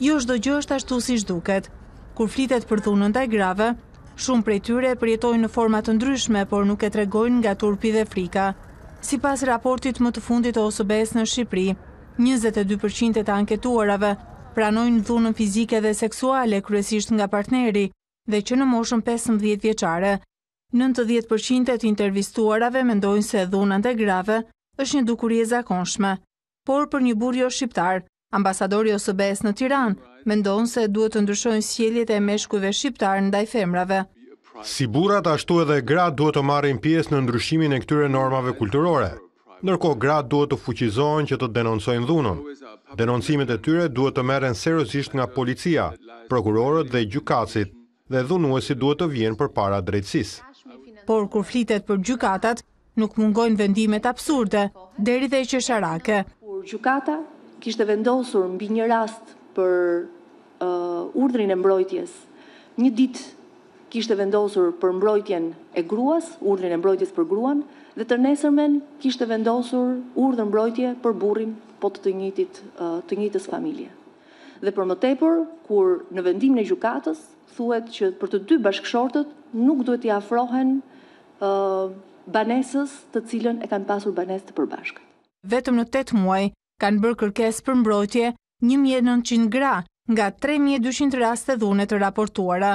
jo shdo gjë është ashtu si shduket. Kur flitet për thunën taj grave, shumë prej tyre përjetojnë në format të ndryshme, por nuk e tregojnë nga turpi dhe frika. Si pas raportit më të fundit o së besë në Shqipëri, 22% e të anketuarave pranojnë dhunën fizike dhe seksuale kryesisht nga partneri dhe që në moshën 15 vjeqare. 90% e të intervistuarave mendojnë se dhunën të grave është një dukurje zakonshme, por për një burjo shqiptarë, Ambasadori ose besë në Tiran, mendon se duhet të ndryshojnë sjeljet e meshkujve shqiptarë ndaj femrave. Si burat, ashtu edhe grat duhet të marrin pjesë në ndryshimin e këtyre normave kulturore. Nërko, grat duhet të fuqizohen që të denoncojnë dhunën. Denoncimet e tyre duhet të meren serosisht nga policia, prokurorët dhe gjukacit, dhe dhunuesi duhet të vjenë për para drejtsis. Por, kur flitet për gjukatat, nuk mungojnë vendimet absurde, deri dhe që sharake. Gjukata kishte vendosur mbi një rast për uh, urdrin e mbrojtjes. Një ditë kishte vendosur për mbrojtjen e gruas, urdrin e mbrojtjes për gruan, dhe të nesërmen kishte vendosur urdhën mbrojtje për burrin, po të të njëjtit uh, të njëjtës familje. Dhe për më tepër, kur në vendimin e gjykatës thuhet që për të dy bashkëshortët nuk duhet i afrohen ë uh, banesës të cilën e kanë pasur banesë të përbashkët. Vetëm në 8 muaj, kanë bërë kërkes për mbrojtje 1900 gra nga 3200 raste dhune të raportuara.